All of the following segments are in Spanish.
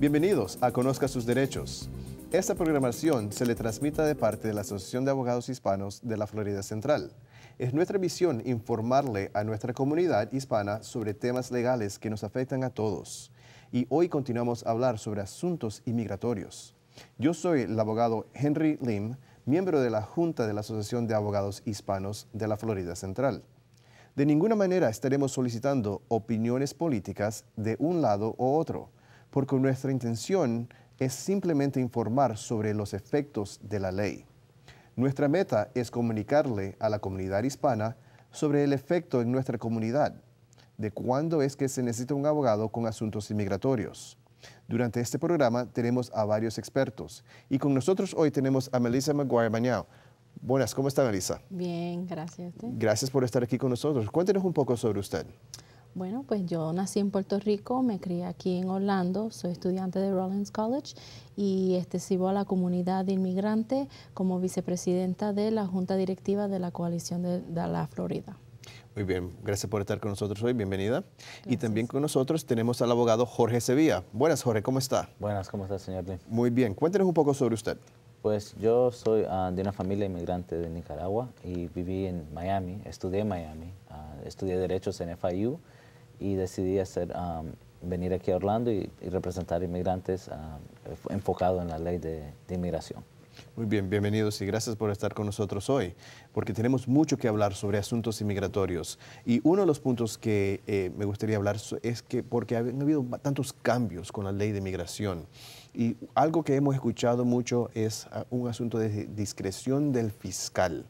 Bienvenidos a Conozca sus derechos. Esta programación se le transmite de parte de la Asociación de Abogados Hispanos de la Florida Central. Es nuestra misión informarle a nuestra comunidad hispana sobre temas legales que nos afectan a todos. Y hoy continuamos a hablar sobre asuntos inmigratorios. Yo soy el abogado Henry Lim, miembro de la Junta de la Asociación de Abogados Hispanos de la Florida Central. De ninguna manera estaremos solicitando opiniones políticas de un lado o otro porque nuestra intención es simplemente informar sobre los efectos de la ley. Nuestra meta es comunicarle a la comunidad hispana sobre el efecto en nuestra comunidad, de cuándo es que se necesita un abogado con asuntos inmigratorios. Durante este programa tenemos a varios expertos y con nosotros hoy tenemos a Melissa mcguire Mañao. Buenas, ¿cómo está Melissa? Bien, gracias usted. Gracias por estar aquí con nosotros. Cuéntenos un poco sobre usted. Bueno, pues yo nací en Puerto Rico, me crié aquí en Orlando, soy estudiante de Rollins College y este, a la comunidad de como vicepresidenta de la Junta Directiva de la Coalición de, la Florida. Muy bien, gracias por estar con nosotros hoy, bienvenida. Y también con nosotros tenemos al abogado Jorge Sevilla. Buenas, Jorge, ¿cómo está? Buenas, ¿cómo está, señor Muy bien, cuéntenos un poco sobre usted. Pues yo soy ah, de una familia inmigrante de Nicaragua y viví en Miami, estudié en Miami, ah, estudié derechos en FIU y decidí hacer, um, venir aquí a Orlando y, representar representar inmigrantes um, enfocado en la ley de, inmigración. Muy bien, bienvenidos y gracias por estar con nosotros hoy, porque tenemos mucho que hablar sobre asuntos inmigratorios. Y uno de los puntos que eh, me gustaría hablar es que porque ha habido tantos cambios con la ley de inmigración, y algo que hemos escuchado mucho es ah, un asunto de discreción del fiscal.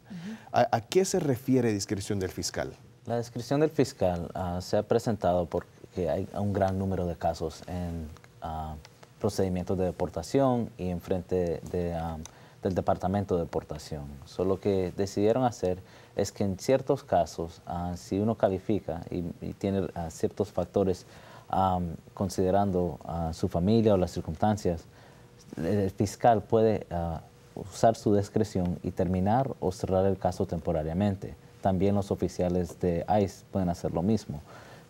¿A, qué se refiere discreción del fiscal? La descripción del fiscal ah, se ha presentado porque hay un gran número de casos en ah, procedimientos de deportación y en frente ah, del departamento de deportación. Solo lo que decidieron hacer es que en ciertos casos, si uno califica y, tiene ciertos factores considerando su familia o las circunstancias, el fiscal puede usar su discreción y terminar o cerrar el caso temporariamente también los oficiales de ICE pueden hacer lo mismo.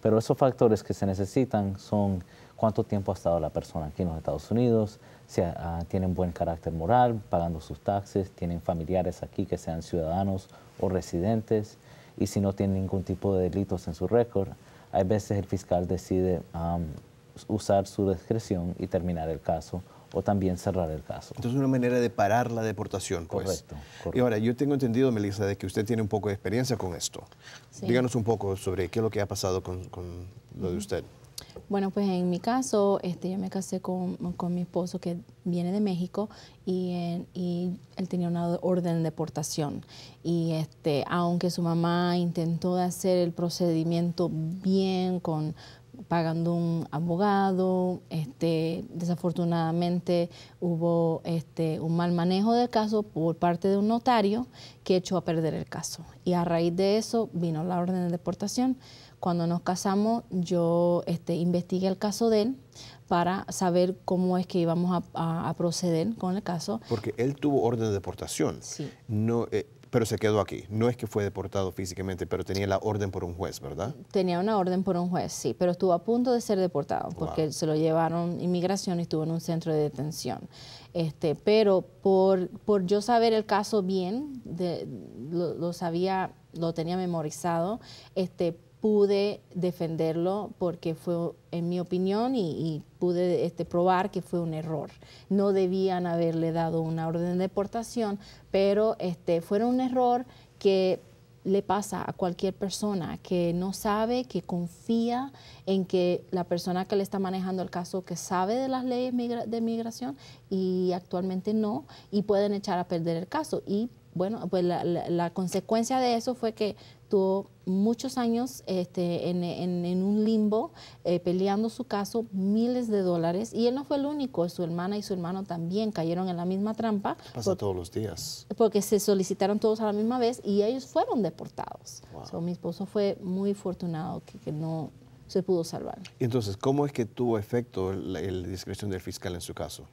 Pero esos factores que se necesitan son cuánto tiempo ha estado la persona aquí en los Estados Unidos, si ah, tienen buen carácter moral, pagando sus taxes, tienen familiares aquí que sean ciudadanos o residentes, y si no tienen ningún tipo de delitos en su récord, hay veces el fiscal decide usar su discreción y terminar el caso o también cerrar el caso. Entonces, una manera de parar la deportación. Pues. Correcto, Y ahora, yo tengo entendido, Melissa, de que usted tiene un poco de experiencia con esto. Díganos un poco sobre qué es lo que ha pasado con, lo de usted. Bueno, pues en mi caso, este, yo me casé con, mi esposo que viene de México eh, y, él tenía una orden de deportación. Y este, aunque su mamá intentó hacer el procedimiento bien con, pagando un abogado, este, desafortunadamente hubo este, un mal manejo del caso por parte de un notario que echó a perder el caso. Y a raíz de eso vino la orden de deportación. Cuando nos casamos yo este, investigué el caso de él para saber cómo es que íbamos a, proceder con el caso. Porque él tuvo orden de deportación. Sí. No, eh, pero se quedó aquí. No es que fue deportado físicamente, pero tenía la orden por un juez, ¿verdad? Tenía una orden por un juez, sí, pero estuvo a punto de ser deportado porque se lo llevaron inmigración y estuvo en un centro de detención. Este, pero por, por yo saber el caso bien, lo, sabía, lo tenía memorizado, este, pude defenderlo porque fue, en mi opinión, y, pude este, probar que fue un error. No debían haberle dado una orden de deportación, pero este, fue un error que le pasa a cualquier persona que no sabe, que confía en que la persona que le está manejando el caso, que sabe de las leyes de migración y actualmente no, y pueden echar a perder el caso. Y bueno, pues la, consecuencia de eso fue que tuvo muchos años este, en, un limbo, eh, peleando su caso, miles de dólares, y él no fue el único, su hermana y su hermano también cayeron en la misma trampa. Pasa todos los días. Porque se solicitaron todos a la misma vez y ellos fueron deportados. mi esposo fue muy afortunado que, que, no se pudo salvar. Entonces, ¿cómo es que tuvo efecto la discreción del fiscal en su caso?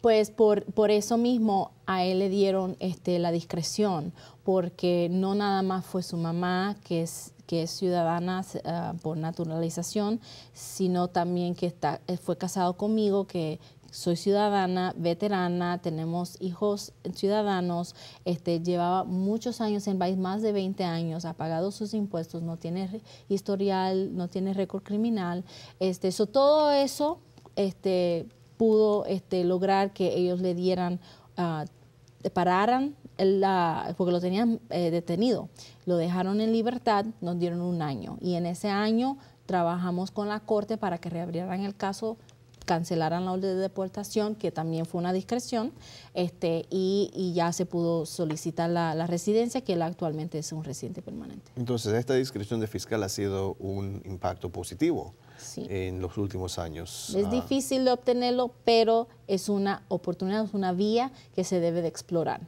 Pues por, por eso mismo a él le dieron este, la discreción, porque no nada más fue su mamá, que es, que es ciudadana ah, por naturalización, sino también que está, eh, fue casado conmigo, que soy ciudadana, veterana, tenemos hijos ciudadanos, este, llevaba muchos años en el país, más de 20 años, ha pagado sus impuestos, no tiene historial, no tiene récord criminal. Este, todo eso este, pudo este, lograr que ellos le dieran, ah, pararan, el, porque lo tenían eh, detenido. Lo dejaron en libertad, nos dieron un año. Y en ese año trabajamos con la corte para que reabrieran el caso cancelaran la orden de deportación, que también fue una discreción, este, y, ya se pudo solicitar la, la, residencia, que él actualmente es un residente permanente. Entonces, esta discreción de fiscal ha sido un impacto positivo en los últimos años. Es ah. difícil de obtenerlo, pero es una oportunidad, es una vía que se debe de explorar.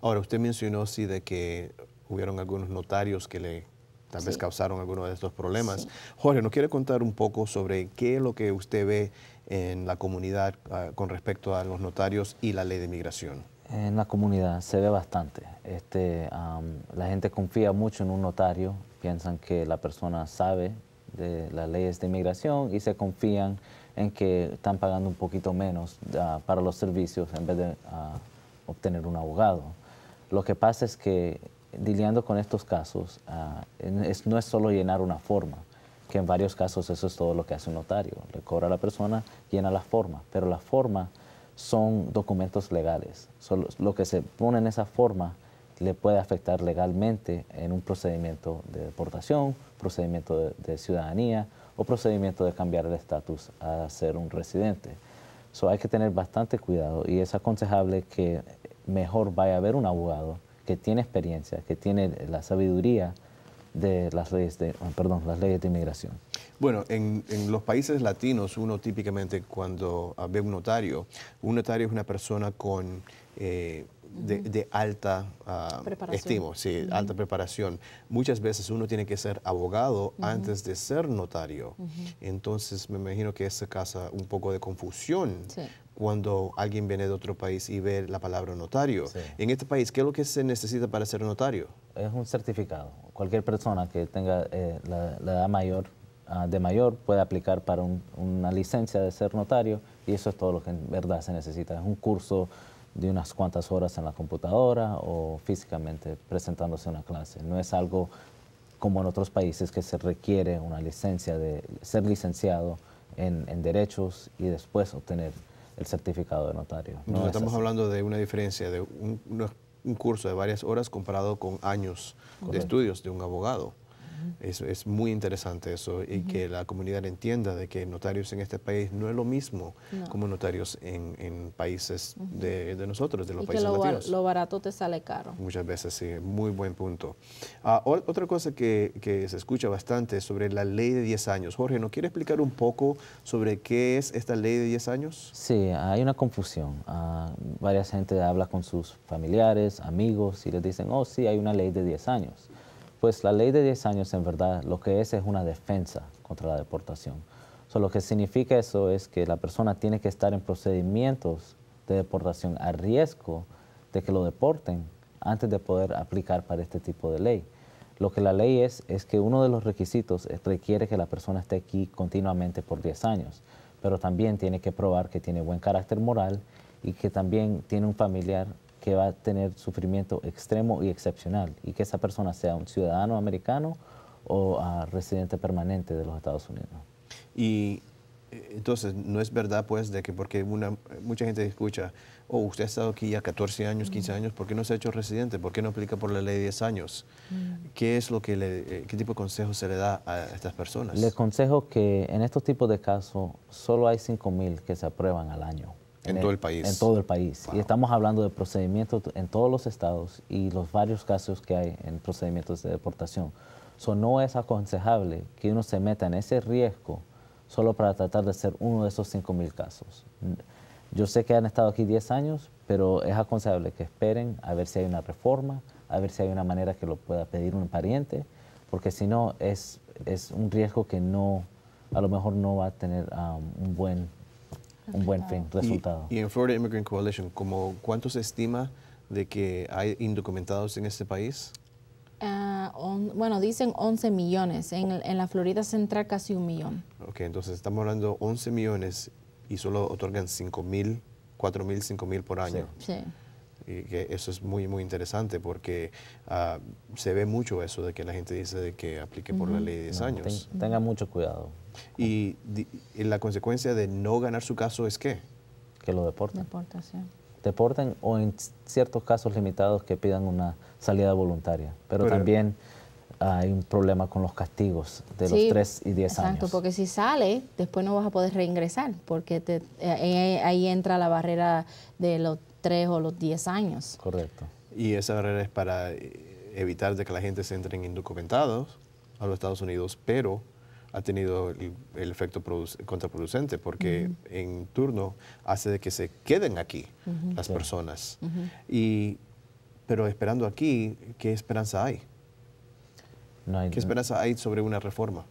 Ahora, usted mencionó, sí, de que hubieron algunos notarios que le tal vez causaron algunos de estos problemas. Jorge, ¿nos quiere contar un poco sobre qué es lo que usted ve en la comunidad ah, con respecto a los notarios y la ley de migración? En la comunidad se ve bastante. Este, la gente confía mucho en un notario, piensan que la persona sabe de las leyes de inmigración y se confían en que están pagando un poquito menos ah, para los servicios en vez de ah, obtener un abogado. Lo que pasa es que lidiando con estos casos ah, no es solo llenar una forma, que en varios casos eso es todo lo que hace un notario. Le cobra a la persona, llena la forma, pero la forma son documentos legales. lo que se pone en esa forma le puede afectar legalmente en un procedimiento de deportación, procedimiento de, ciudadanía o procedimiento de cambiar el estatus a ser un residente. Eso hay que tener bastante cuidado y es aconsejable que mejor vaya a ver un abogado que tiene experiencia, que tiene la sabiduría de las leyes de, ah, perdón, las leyes de inmigración. Bueno, en, los países latinos uno típicamente cuando ve un notario, un notario es una persona con eh, de, alta ah, estimo, sí, alta preparación. Muchas veces uno tiene que ser abogado antes de ser notario. Entonces me imagino que eso causa un poco de confusión. cuando alguien viene de otro país y ve la palabra notario. En este país, ¿qué es lo que se necesita para ser notario? Es un certificado. Cualquier persona que tenga eh, la, edad mayor, ah, de mayor, puede aplicar para una licencia de ser notario y eso es todo lo que en verdad se necesita. Es un curso de unas cuantas horas en la computadora o físicamente presentándose a una clase. No es algo como en otros países que se requiere una licencia de ser licenciado en, derechos y después obtener el certificado de notario. No estamos hablando de una diferencia de un, curso de varias horas comparado con años de estudios de un abogado. Es, es, muy interesante eso y que la comunidad entienda de que notarios en este país no es lo mismo como notarios en, países de, nosotros, de los países que lo, lo barato te sale caro. Muchas veces, sí. Muy buen punto. Ah, otra cosa que, se escucha bastante es sobre la ley de 10 años. Jorge, ¿no quiere explicar un poco sobre qué es esta ley de 10 años? Sí, hay una confusión. Ah, varias gente habla con sus familiares, amigos y les dicen, oh, sí, hay una ley de 10 años. Pues la ley de 10 años en verdad lo que es es una defensa contra la deportación. lo que significa eso es que la persona tiene que estar en procedimientos de deportación a riesgo de que lo deporten antes de poder aplicar para este tipo de ley. Lo que la ley es es que uno de los requisitos requiere que la persona esté aquí continuamente por 10 años, pero también tiene que probar que tiene buen carácter moral y que también tiene un familiar que va a tener sufrimiento extremo y excepcional y que esa persona sea un ciudadano americano o residente permanente de los Estados Unidos. Y eh, entonces, no es verdad, pues, de que porque una, mucha gente escucha, oh, usted ha estado aquí ya 14 años, 15 mm. años, ¿por qué no se ha hecho residente? ¿Por qué no aplica por la ley 10 años? Mm. ¿Qué es lo que le, eh, qué tipo de consejo se le da a estas personas? Les consejo que en estos tipos de casos solo hay 5.000 que se aprueban al año. En, eh, todo el país. En todo el país. Y estamos hablando de procedimientos en todos los estados y los varios casos que hay en procedimientos de deportación. son no es aconsejable que uno se meta en ese riesgo solo para tratar de ser uno de esos 5.000 casos. Yo sé que han estado aquí 10 años, pero es aconsejable que esperen a ver si hay una reforma, a ver si hay una manera que lo pueda pedir un pariente, porque si no es, es un riesgo que no, a lo mejor no va a tener um, un buen un buen fin, resultado. Y, en Florida Immigrant Coalition, ¿cuánto se estima de que hay indocumentados en este país? Ah, bueno, dicen 11 millones. En, en, la Florida Central casi un millón. Ok, entonces estamos hablando 11 millones y solo otorgan 5 mil, 4 mil, 5 mil por año. sí. Y que eso es muy, muy interesante porque ah, se ve mucho eso de que la gente dice de que aplique por la ley de 10 años. tenga mucho cuidado. Y, la consecuencia de no ganar su caso es qué? Que lo deporten. Deportación. Deporten o en ciertos casos limitados que pidan una salida voluntaria. Pero, también hay un problema con los castigos de los 3 y 10 años. Exacto, porque si sale, después no vas a poder reingresar, porque eh, ahí entra la barrera de los tres o los diez años. Correcto. Y esa barrera es para eh, evitar de que la gente se entre en indocumentados a los Estados Unidos, pero ha tenido el, efecto contraproducente porque en turno hace de que se queden aquí las personas. y, pero esperando aquí, ¿qué esperanza hay? No hay ¿Qué esperanza hay sobre una reforma?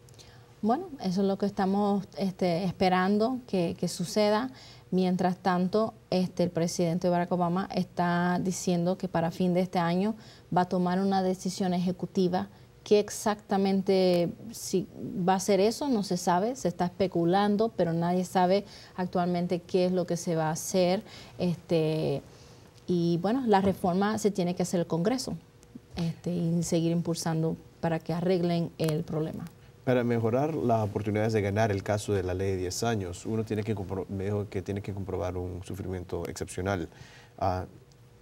Bueno, eso es lo que estamos este, esperando que suceda. Mientras tanto, este, el presidente Barack Obama está diciendo que para fin de este año va a tomar una decisión ejecutiva. ¿Qué exactamente si va a ser eso? No se sabe, se está especulando, pero nadie sabe actualmente qué es lo que se va a hacer. Este, y bueno, la reforma se tiene que hacer el Congreso este, y seguir impulsando para que arreglen el problema. Para mejorar las oportunidades de ganar el caso de la ley de 10 años, uno tiene que, me que tiene que comprobar un sufrimiento excepcional. Ah,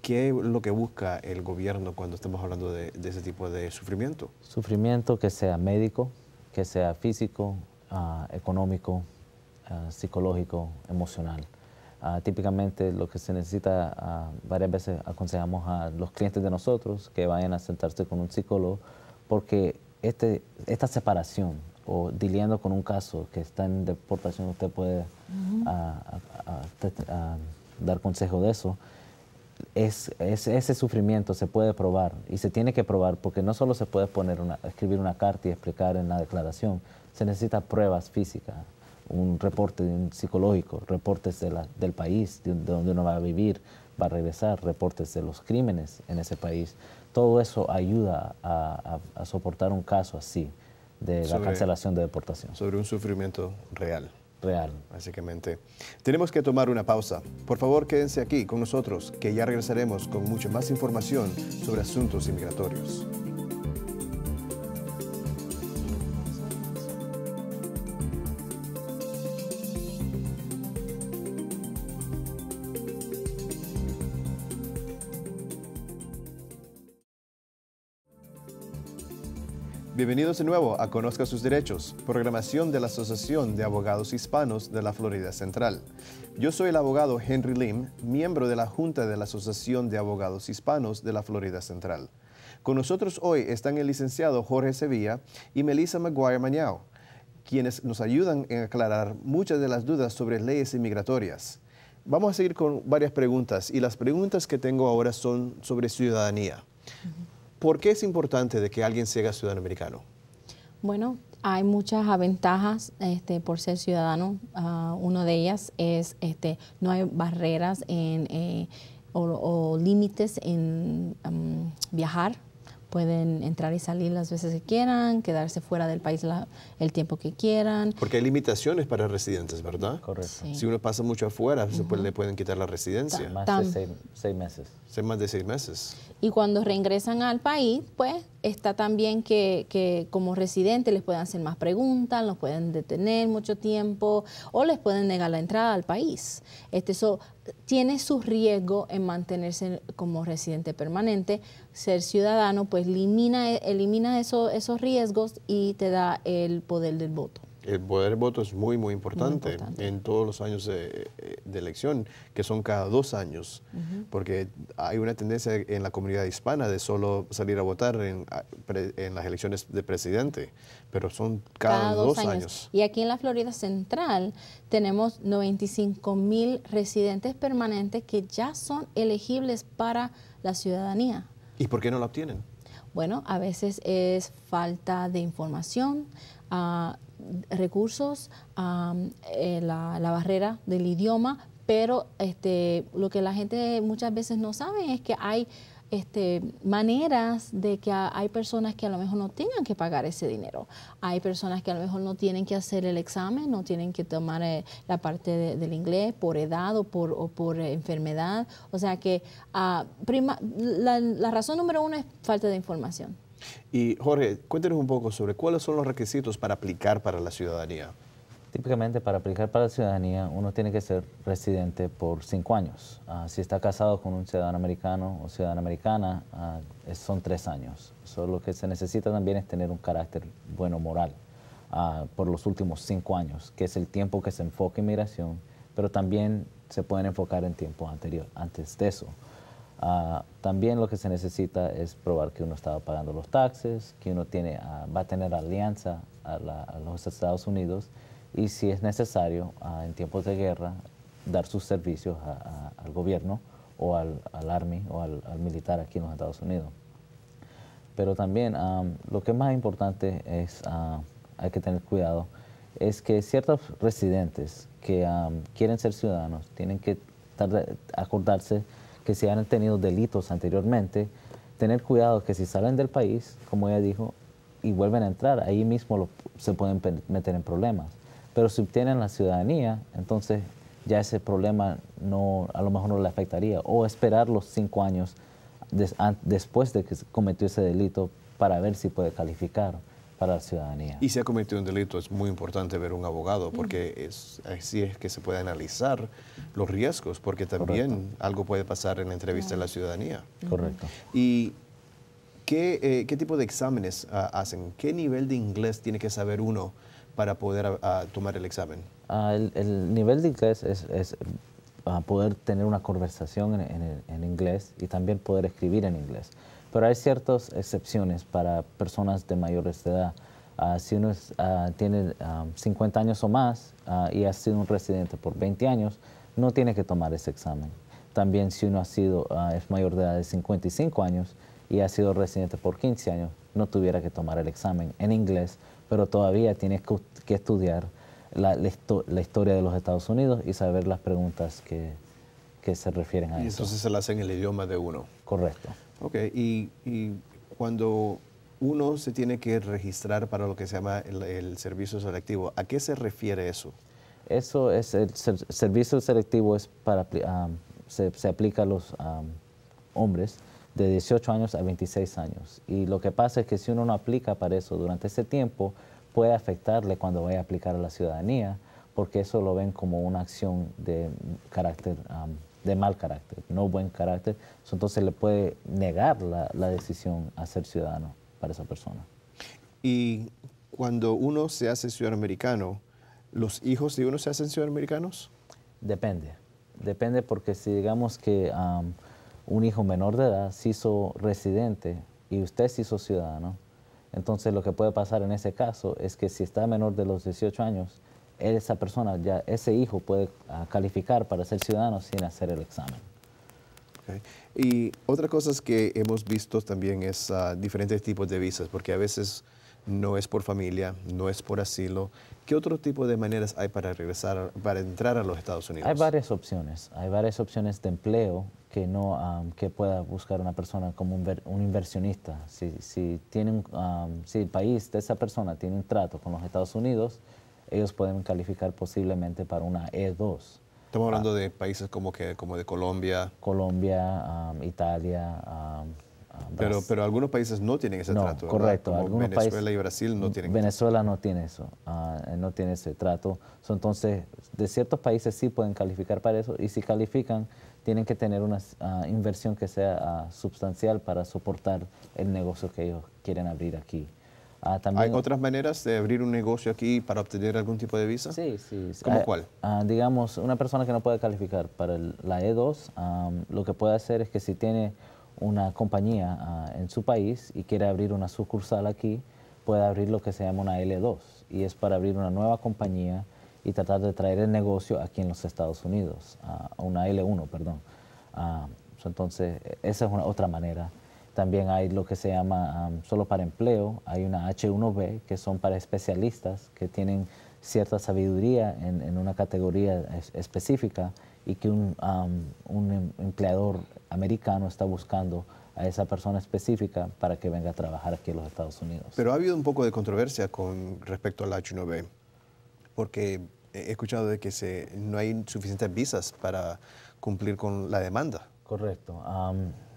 ¿Qué es lo que busca el gobierno cuando estamos hablando de, ese tipo de sufrimiento? Sufrimiento que sea médico, que sea físico, ah, económico, ah, psicológico, emocional. típicamente lo que se necesita, varias veces aconsejamos a los clientes de nosotros que vayan a sentarse con un psicólogo porque este, esta separación o diliendo con un caso que está en deportación, usted puede dar consejo de eso. Es, ese sufrimiento se puede probar y se tiene que probar porque no solo se puede poner escribir una carta y explicar en la declaración, se necesitan pruebas físicas, un reporte psicológico, reportes del país, de donde uno va a vivir, va a regresar, reportes de los crímenes en ese país, todo eso ayuda a, soportar un caso así de la cancelación de deportación. Sobre un sufrimiento real. Real. Básicamente. Tenemos que tomar una pausa. Por favor, quédense aquí con nosotros, que ya regresaremos con mucha más información sobre asuntos inmigratorios. Bienvenidos de nuevo a Conozca sus Derechos, programación de la Asociación de Abogados Hispanos de la Florida Central. Yo soy el abogado Henry Lim, miembro de la Junta de la Asociación de Abogados Hispanos de la Florida Central. Con nosotros hoy están el licenciado Jorge Sevilla y Melissa McGuire Mañao, quienes nos ayudan en aclarar muchas de las dudas sobre leyes inmigratorias. Vamos a seguir con varias preguntas y las preguntas que tengo ahora son sobre ciudadanía. ¿Por qué es importante de que alguien sea ciudadano americano? Bueno, hay muchas ventajas este, por ser ciudadano. Ah, una de ellas es este, no hay barreras eh, o, límites en mm, viajar pueden entrar y salir las veces que quieran, quedarse fuera del país el tiempo que quieran. Porque hay limitaciones para residentes, ¿verdad? Correcto. Si uno pasa mucho afuera, le pueden quitar la residencia. más de seis, meses. más de seis meses. Y cuando reingresan al país, pues está también que, que, como residente les pueden hacer más preguntas, los pueden detener mucho tiempo o les pueden negar la entrada al país. Este, eso tiene su riesgo en mantenerse como residente permanente. Ser ciudadano pues elimina, elimina esos riesgos y te da el poder del voto el poder voto es muy, muy importante, en todos los años de, elección, que son cada dos años, porque hay una tendencia en la comunidad hispana de solo salir a votar en, en las elecciones de presidente, pero son cada, dos, años. Y aquí en la Florida Central tenemos 95 mil residentes permanentes que ya son elegibles para la ciudadanía. ¿Y por qué no la obtienen? Bueno, a veces es falta de información. Ah, recursos, eh, la, barrera del idioma, pero este, lo que la gente muchas veces no sabe es que hay este, maneras de que hay personas que a lo mejor no tengan que pagar ese dinero. Hay personas que a lo mejor no tienen que hacer el examen, no tienen que tomar eh, la parte del inglés por edad o por, o por enfermedad. O sea que ah, prima, la razón número uno es falta de información. Y Jorge, cuéntenos un poco sobre cuáles son los requisitos para aplicar para la ciudadanía. Típicamente para aplicar para la ciudadanía uno tiene que ser residente por cinco años. Ah, si está casado con un ciudadano americano o ciudadana americana, ah, son tres años. So, lo que se necesita también es tener un carácter bueno moral ah, por los últimos cinco años, que es el tiempo que se enfoca en migración, pero también se pueden enfocar en tiempo anterior antes de eso. Ah, también lo que se necesita es probar que uno está pagando los taxes, que uno tiene, ah, va a tener alianza a, los Estados Unidos y si es necesario ah, en tiempos de guerra dar sus servicios al gobierno o al, army o al, militar aquí en los Estados Unidos. Pero también lo que es más importante es, hay que tener cuidado, es que ciertos residentes que quieren ser ciudadanos tienen que acordarse que si han tenido delitos anteriormente, tener cuidado que si salen del país, como ella dijo, y vuelven a entrar, ahí mismo se pueden meter en problemas. Pero si obtienen la ciudadanía, entonces ya ese problema no, a lo mejor no le afectaría. O esperar los cinco años después de que cometió ese delito para ver si puede calificar para la ciudadanía. Y si ha cometido un delito, es muy importante ver un abogado, porque es, así es que se puede analizar los riesgos, porque también algo puede pasar en la entrevista de la ciudadanía. Correcto. ¿Y eh, qué, tipo de exámenes ah, hacen? ¿Qué nivel de inglés tiene que saber uno para poder ah, ah, tomar el examen? el, nivel de inglés es, es poder tener una conversación en inglés y también poder escribir en inglés pero hay ciertas excepciones para personas de mayores de edad. Ah, si uno ah, tiene 50 ah, años o más y ha sido un residente por 20 años, no tiene que tomar ese examen. También si uno ha sido, es mayor de edad de 55 años y ha sido residente por 15 años, no tuviera que tomar el examen en inglés, pero todavía tiene que, estudiar la, historia de los Estados Unidos y saber las preguntas que, se refieren a y eso. Entonces se las hacen en el idioma de uno. Correcto. Ok, y, cuando uno se tiene que registrar para lo que se llama el, servicio selectivo, ¿a qué se refiere eso? Eso es el servicio selectivo es para se, aplica a los hombres de 18 años a 26 años. Y lo que pasa es que si uno no aplica para eso durante ese tiempo, puede afectarle cuando vaya a aplicar a la ciudadanía, porque eso lo ven como una acción de carácter de mal carácter, no buen carácter, entonces le puede negar la, decisión a ser ciudadano para esa persona. Y cuando uno se hace ciudadano americano, ¿los hijos de uno se hacen ciudadanos americanos? Depende, depende porque si digamos que un hijo menor de edad se hizo residente y usted se hizo ciudadano, entonces lo que puede pasar en ese caso es que si está menor de los 18 años, esa persona, ya ese hijo puede ah, calificar para ser ciudadano sin hacer el examen. Y otra cosa que hemos visto también es ah, diferentes tipos de visas, porque a veces no es por familia, no es por asilo. ¿Qué otro tipo de maneras hay para regresar, para entrar a los Estados Unidos? Hay varias opciones. Hay varias opciones de empleo que no ah, que pueda buscar una persona como un, un inversionista. Si, si, tiene, si el país de esa persona tiene un trato con los Estados Unidos, ellos pueden calificar posiblemente para una E2. Estamos ah. hablando de países como, que, como de Colombia. Colombia, Italia. pero, pero algunos países no tienen ese trato. ¿verdad? Correcto. Como Venezuela y Brasil no tienen. Venezuela no tiene eso, ah, no tiene ese trato. entonces, de ciertos países sí pueden calificar para eso y si califican, tienen que tener una ah, inversión que sea sustancial para soportar el negocio que ellos quieren abrir aquí. Ah, ¿Hay otras maneras de abrir un negocio aquí para obtener algún tipo de visa? Sí, sí. sí. ¿Cómo ah, cuál? Ah, digamos, una persona que no puede calificar para la E2, lo que puede hacer es que si tiene una compañía en su país y quiere abrir una sucursal aquí, puede abrir lo que se llama una L2 y es para abrir una nueva compañía y tratar de traer el negocio aquí en los Estados Unidos, una L1, perdón. entonces, esa es otra manera. También hay lo que se llama solo para empleo, hay una H1B que son para especialistas que tienen cierta sabiduría en, una categoría específica y que un, em, empleador americano está buscando a esa persona específica para que venga a trabajar aquí en los Estados Unidos. Pero ha habido un poco de controversia con respecto al H1B, porque he escuchado de que se, no hay suficientes visas para cumplir con la demanda. Correcto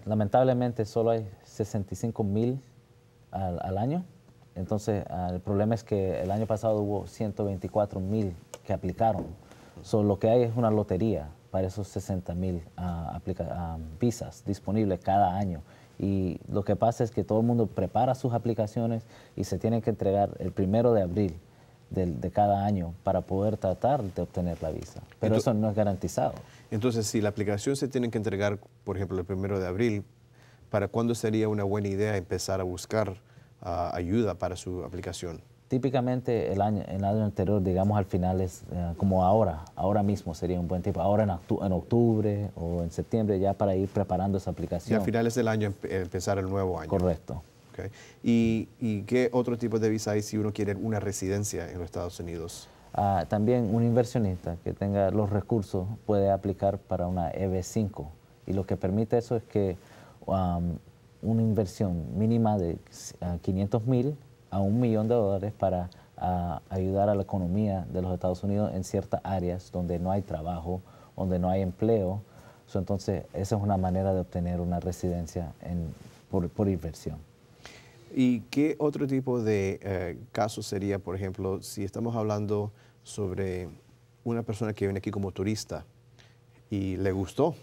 lamentablemente solo hay 65 mil al, año. Entonces, ah, el problema es que el año pasado hubo 124 mil que aplicaron. So, lo que hay es una lotería para esos 60 mil ah, ah, visas disponibles cada año. Y lo que pasa es que todo el mundo prepara sus aplicaciones y se tienen que entregar el primero de abril de, cada año para poder tratar de obtener la visa. Pero eso no es garantizado. Entonces, si la aplicación se tiene que entregar, por ejemplo, el primero de abril, ¿para cuándo sería una buena idea empezar a buscar ah, ayuda para su aplicación? Típicamente el año, el año anterior, digamos al final, es eh, como ahora, ahora mismo sería un buen tiempo, ahora en, octubre o en septiembre ya para ir preparando esa aplicación. Y a finales del año empezar el nuevo año. Correcto. ¿Y, ¿Y qué otro tipo de visa hay si uno quiere una residencia en los Estados Unidos? Ah, también un inversionista que tenga los recursos puede aplicar para una EB5 y lo que permite eso es que una inversión mínima de 500 ah, mil a un millón de dólares para ah, ayudar a la economía de los Estados Unidos en ciertas áreas donde no hay trabajo, donde no hay empleo. entonces, esa es una manera de obtener una residencia por inversión. ¿Y qué otro tipo de eh, caso sería, por ejemplo, si estamos hablando sobre una persona que viene aquí como turista y le gustó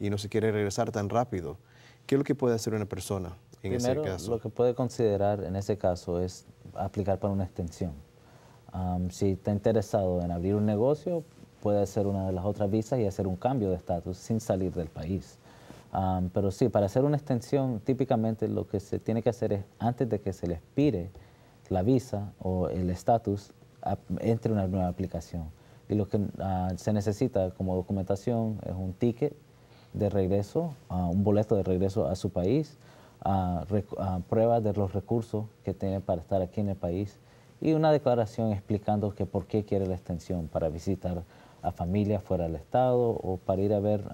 y no se quiere regresar tan rápido? ¿Qué es lo que puede hacer una persona en ese caso? Lo que puede considerar en ese caso es aplicar para una extensión. si está interesado en abrir un negocio, puede hacer una de las otras visas y hacer un cambio de estatus sin salir del país pero sí, para hacer una extensión, típicamente lo que se tiene que hacer es, antes de que se le expire la visa o el estatus, entre una nueva aplicación. Y lo que ah, se necesita como documentación es un ticket de regreso, ah, un boleto de regreso a su país, a ah, pruebas de los recursos que tiene para estar aquí en el país y una declaración explicando que por qué quiere la extensión, para visitar a familia fuera del estado o para ir a ver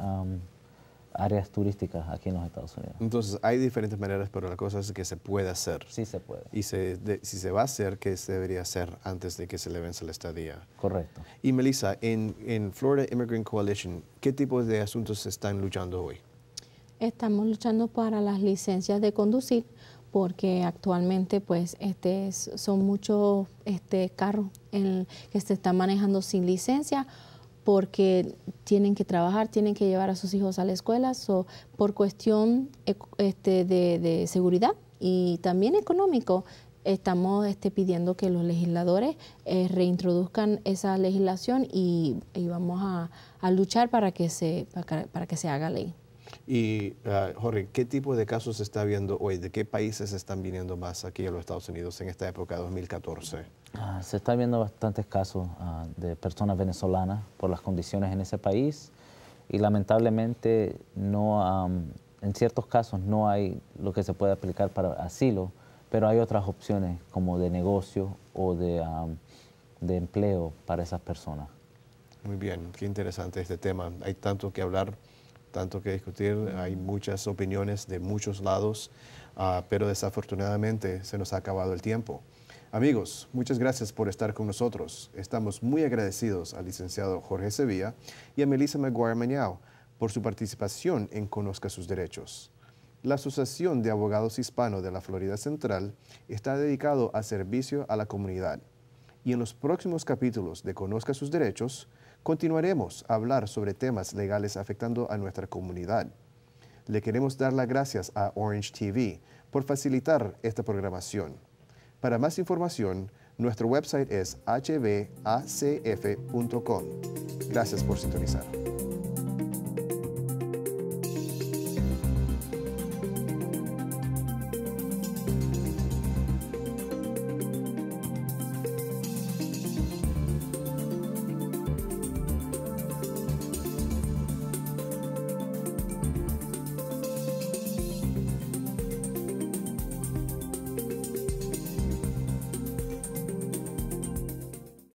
áreas turísticas aquí en los Estados Unidos. Entonces, hay diferentes maneras, pero la cosa es que se puede hacer. Sí se puede. Y se, si se va a hacer, ¿qué se debería hacer antes de que se le vence la estadía? Correcto. Y Melissa, en, en Florida Immigrant Coalition, ¿qué tipo de asuntos se están luchando hoy? Estamos luchando para las licencias de conducir, porque actualmente pues este, son muchos este, carros que se están manejando sin licencia porque tienen que trabajar, tienen que llevar a sus hijos a la escuela, por cuestión este, de, seguridad y también económico. Estamos este, pidiendo que los legisladores eh, reintroduzcan esa legislación y, vamos a, luchar para que se haga ley. Y ah, Jorge, ¿qué tipo de casos se está viendo hoy? ¿De qué países están viniendo más aquí a los Estados Unidos en esta época 2014? Ah, se está viendo bastantes casos ah, de personas venezolanas por las condiciones en ese país y lamentablemente no, en ciertos casos no hay lo que se puede aplicar para asilo, pero hay otras opciones como de negocio o de, de empleo para esas personas. Muy bien, qué interesante este tema. Hay tanto que hablar tanto que discutir, hay muchas opiniones de muchos lados, ah, pero desafortunadamente se nos ha acabado el tiempo. Amigos, muchas gracias por estar con nosotros. Estamos muy agradecidos al licenciado Jorge Sevilla y a Melissa McGuire Mañao por su participación en Conozca sus Derechos. La Asociación de Abogados Hispanos de la Florida Central está dedicado a servicio a la comunidad. Y en los próximos capítulos de Conozca sus Derechos, continuaremos a hablar sobre temas legales afectando a nuestra comunidad. Le queremos dar las gracias a Orange TV por facilitar esta programación. Para más información, nuestro website es hbacf.com. Gracias por sintonizar.